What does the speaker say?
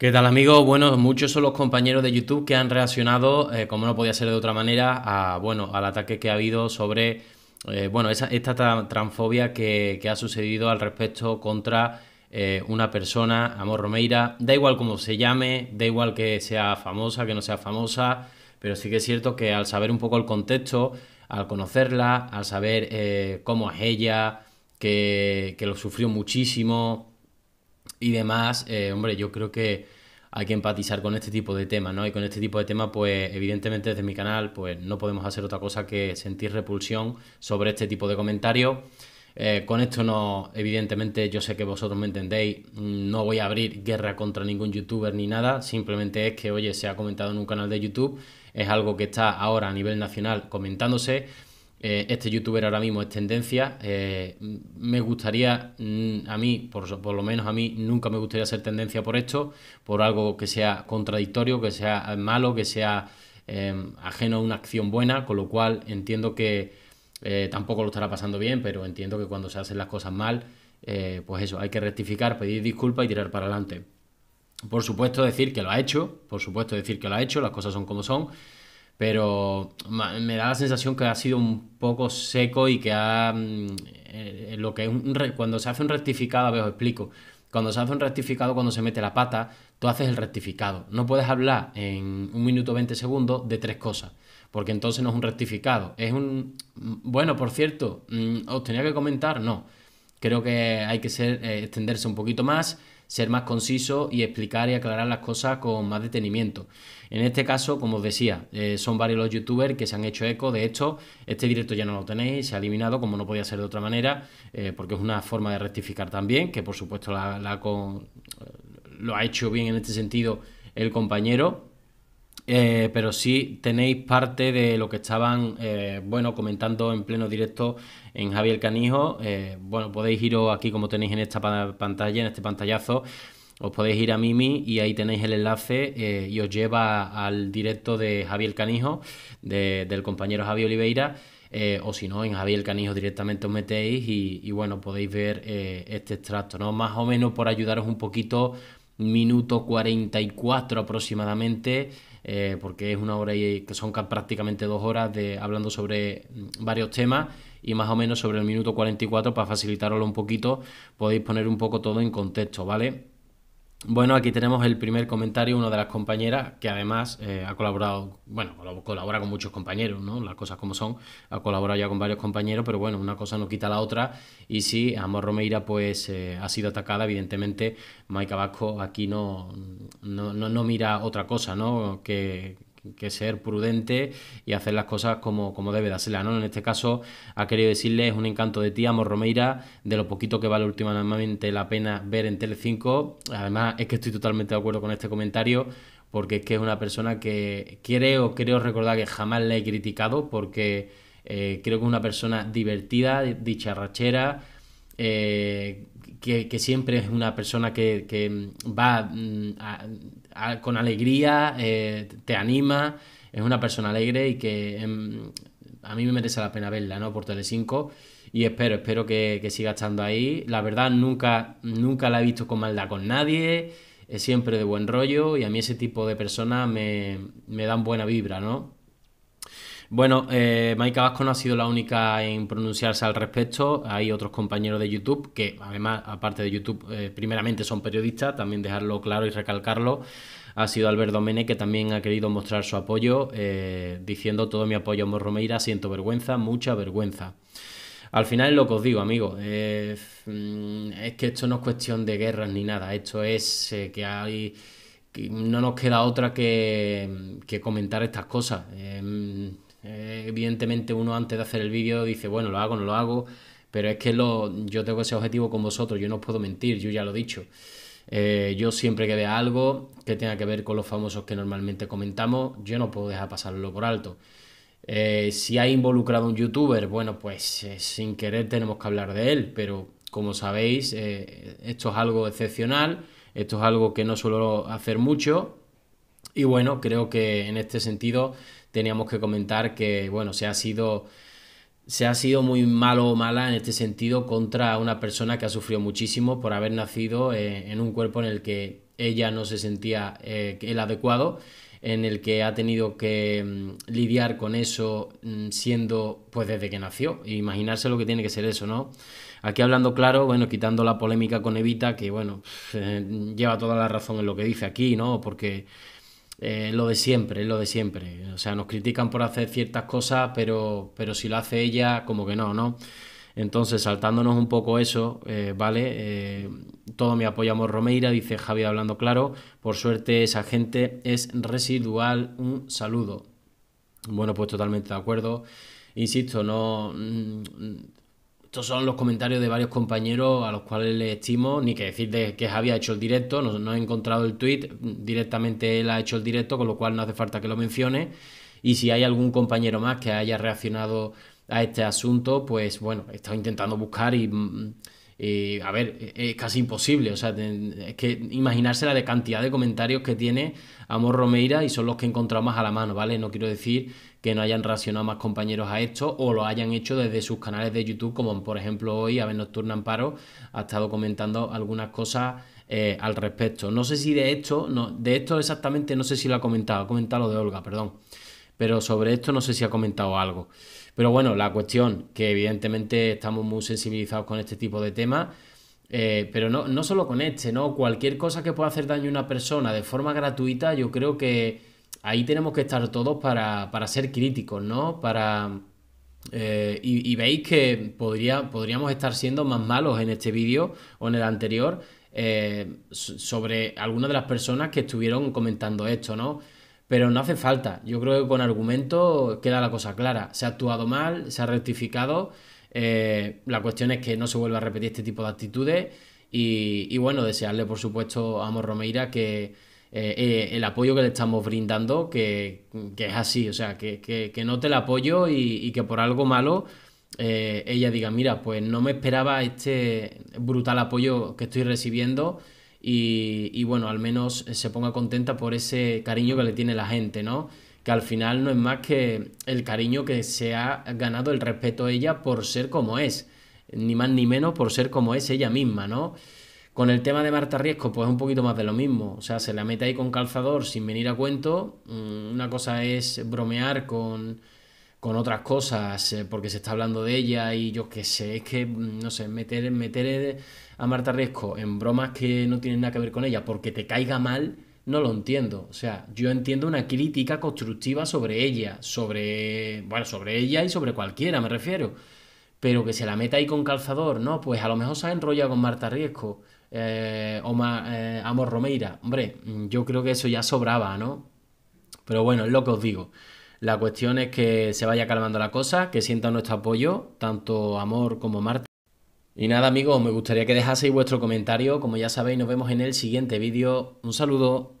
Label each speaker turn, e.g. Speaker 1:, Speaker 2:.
Speaker 1: ¿Qué tal amigos? Bueno, muchos son los compañeros de YouTube que han reaccionado, eh, como no podía ser de otra manera, a, bueno, al ataque que ha habido sobre eh, bueno, esta transfobia que, ha sucedido al respecto contra eh, una persona, Amor Romeira. Da igual cómo se llame, da igual que sea famosa, que no sea famosa, pero sí que es cierto que al saber un poco el contexto, al conocerla, al saber cómo es ella, que lo sufrió muchísimo, y demás, eh, hombre, yo creo que hay que empatizar con este tipo de temas, ¿no? Y con este tipo de temas, pues evidentemente desde mi canal, pues no podemos hacer otra cosa que sentir repulsión sobre este tipo de comentarios. Eh, con esto no, evidentemente yo sé que vosotros me entendéis, no voy a abrir guerra contra ningún youtuber ni nada, simplemente es que, oye, se ha comentado en un canal de YouTube, es algo que está ahora a nivel nacional comentándose eh, este youtuber ahora mismo es tendencia. Eh, me gustaría, mm, a mí, por, lo menos a mí, nunca me gustaría ser tendencia por esto, por algo que sea contradictorio, que sea malo, que sea em, ajeno a una acción buena, con lo cual entiendo que eh, tampoco lo estará pasando bien, pero entiendo que cuando se hacen las cosas mal, pues eso, hay que rectificar, pedir disculpas y tirar para adelante. Por supuesto decir que lo ha hecho, por supuesto decir que lo ha hecho, las cosas son como son, pero me da la sensación que ha sido un poco seco y que ha mm, eh, lo que es un, cuando se hace un rectificado, a ver, os explico. Cuando se hace un rectificado, cuando se mete la pata, tú haces el rectificado. No puedes hablar en un minuto 20 segundos de tres cosas, porque entonces no es un rectificado. Es un. Mm, bueno, por cierto, mm, os tenía que comentar, no. Creo que hay que ser, eh, extenderse un poquito más ser más conciso y explicar y aclarar las cosas con más detenimiento. En este caso, como os decía, eh, son varios los youtubers que se han hecho eco de esto. Este directo ya no lo tenéis, se ha eliminado como no podía ser de otra manera, eh, porque es una forma de rectificar también, que por supuesto la, eh, lo ha hecho bien en este sentido el compañero, eh, pero sí tenéis parte de lo que estaban eh, bueno, comentando en pleno directo en Javier Canijo. Eh, bueno, podéis iros aquí como tenéis en esta pantalla, en este pantallazo. Os podéis ir a Mimi y ahí tenéis el enlace y os lleva al directo de Javier Canijo, del compañero Javier Oliveira. o si no, en Javier Canijo directamente os metéis y, bueno, podéis ver este extracto, ¿no? Más o menos por ayudaros un poquito, minuto 44 aproximadamente. Eh, porque es una hora y que son prácticamente dos horas de hablando sobre mm, varios temas y más o menos sobre el minuto 44 para facilitarlo un poquito podéis poner un poco todo en contexto, ¿vale? Bueno, aquí tenemos el primer comentario, una de las compañeras que además eh, ha colaborado, bueno, colabora con muchos compañeros, ¿no? Las cosas como son, ha colaborado ya con varios compañeros, pero bueno, una cosa no quita la otra. Y sí, Amor Romeira pues eh, ha sido atacada, evidentemente, Mike Vasco aquí no, no, mira otra cosa, ¿no? Que, que ser prudente y hacer las cosas como, debe de hacerlas, ¿no? En este caso ha querido decirle es un encanto de ti, Amor Romeira, de lo poquito que vale últimamente la pena ver en Telecinco. Además, es que estoy totalmente de acuerdo con este comentario, porque es que es una persona que creo, creo recordar que jamás la he criticado, porque eh, creo que es una persona divertida, dicharrachera, eh, que, siempre es una persona que, mm, va mm, con alegría, eh, te anima, es una persona alegre y que em, a mí me merece la pena verla, ¿no? Por Telecinco y espero, espero que, siga estando ahí. La verdad, nunca, nunca la he visto con maldad con nadie, es siempre de buen rollo y a mí ese tipo de personas me, me dan buena vibra, ¿no? Bueno, eh, Maika Vasco no ha sido la única en pronunciarse al respecto. Hay otros compañeros de YouTube que, además, aparte de YouTube, eh, primeramente son periodistas, también dejarlo claro y recalcarlo. Ha sido Alberto Domene que también ha querido mostrar su apoyo, eh, diciendo todo mi apoyo a Morromeira, siento vergüenza, mucha vergüenza. Al final lo que os digo, amigos. Eh, mm, es que esto no es cuestión de guerras ni nada. Esto es que hay. no nos queda otra que, comentar estas cosas. Eh, evidentemente uno antes de hacer el vídeo dice, bueno, lo hago, no lo hago, pero es que lo, yo tengo ese objetivo con vosotros, yo no os puedo mentir, yo ya lo he dicho. Eh, yo siempre que vea algo que tenga que ver con los famosos que normalmente comentamos, yo no puedo dejar pasarlo por alto. Eh, si ha involucrado un youtuber, bueno, pues sin querer tenemos que hablar de él, pero como sabéis, esto es algo excepcional, esto es algo que no suelo hacer mucho, y bueno, creo que en este sentido teníamos que comentar que, bueno, se ha sido se ha sido muy malo o mala en este sentido contra una persona que ha sufrido muchísimo por haber nacido eh, en un cuerpo en el que ella no se sentía eh, el adecuado, en el que ha tenido que mm, lidiar con eso mm, siendo pues desde que nació. E imaginarse lo que tiene que ser eso, ¿no? Aquí hablando claro, bueno, quitando la polémica con Evita, que bueno, eh, lleva toda la razón en lo que dice aquí, ¿no? Porque eh, lo de siempre, lo de siempre. O sea, nos critican por hacer ciertas cosas, pero, pero si lo hace ella, como que no, ¿no? Entonces, saltándonos un poco eso, eh, ¿vale? Eh, todo apoyo a Romeira, dice Javier hablando claro. Por suerte, esa gente es residual. Un saludo. Bueno, pues totalmente de acuerdo. Insisto, no mm, estos son los comentarios de varios compañeros a los cuales les estimo, ni que decir de que Javi ha hecho el directo, no, he encontrado el tweet, directamente él ha hecho el directo, con lo cual no hace falta que lo mencione. Y si hay algún compañero más que haya reaccionado a este asunto, pues bueno, he intentando buscar y mm, y eh, a ver, eh, es casi imposible. O sea, es que imaginársela la de cantidad de comentarios que tiene Amor Romeira y son los que he encontrado más a la mano, ¿vale? No quiero decir que no hayan reaccionado más compañeros a esto o lo hayan hecho desde sus canales de YouTube, como por ejemplo hoy ver Nocturna Amparo ha estado comentando algunas cosas eh, al respecto. No sé si de esto, no, de esto exactamente no sé si lo ha comentado, ha comentado lo de Olga, perdón pero sobre esto no sé si ha comentado algo. Pero bueno, la cuestión, que evidentemente estamos muy sensibilizados con este tipo de temas, eh, pero no, no solo con este, ¿no? Cualquier cosa que pueda hacer daño a una persona de forma gratuita, yo creo que ahí tenemos que estar todos para, ser críticos, ¿no? Para... Eh, y, veis que podría, podríamos estar siendo más malos en este vídeo o en el anterior eh, sobre algunas de las personas que estuvieron comentando esto, ¿no? Pero no hace falta. Yo creo que con argumento queda la cosa clara. Se ha actuado mal, se ha rectificado. Eh, la cuestión es que no se vuelva a repetir este tipo de actitudes. Y, bueno, desearle, por supuesto, a Amor Romeira que eh, eh, el apoyo que le estamos brindando, que, es así, o sea, que, que, te note el apoyo y, que por algo malo ella diga, mira, pues no me esperaba este brutal apoyo que estoy recibiendo y, bueno, al menos eh, se ponga contenta por ese cariño que le tiene la gente, ¿no? Que al final no es más que el cariño que se ha ganado el respeto ella por ser como es, ni más ni menos por ser como es ella misma, ¿no? Con el tema de Marta Riesco, pues es un poquito más de lo mismo. O sea, se la mete ahí con calzador sin venir a cuento. Mm, una cosa es bromear con con otras cosas, eh, porque se está hablando de ella y yo qué sé, es que, mm, no sé, meter, meter a Marta Riesco en bromas que no tienen nada que ver con ella porque te caiga mal, no lo entiendo. O sea, yo entiendo una crítica constructiva sobre ella, sobre, bueno, sobre ella y sobre cualquiera, me refiero. Pero que se la meta ahí con calzador, ¿no? Pues a lo mejor se ha enrollado con Marta Riesco eh, o más eh, Amor Romeira. Hombre, mm, yo creo que eso ya sobraba, ¿no? Pero bueno, es lo que os digo. La cuestión es que se vaya calmando la cosa, que sienta nuestro apoyo, tanto Amor como Marta. Y nada amigos, me gustaría que dejaseis vuestro comentario, como ya sabéis nos vemos en el siguiente vídeo. Un saludo.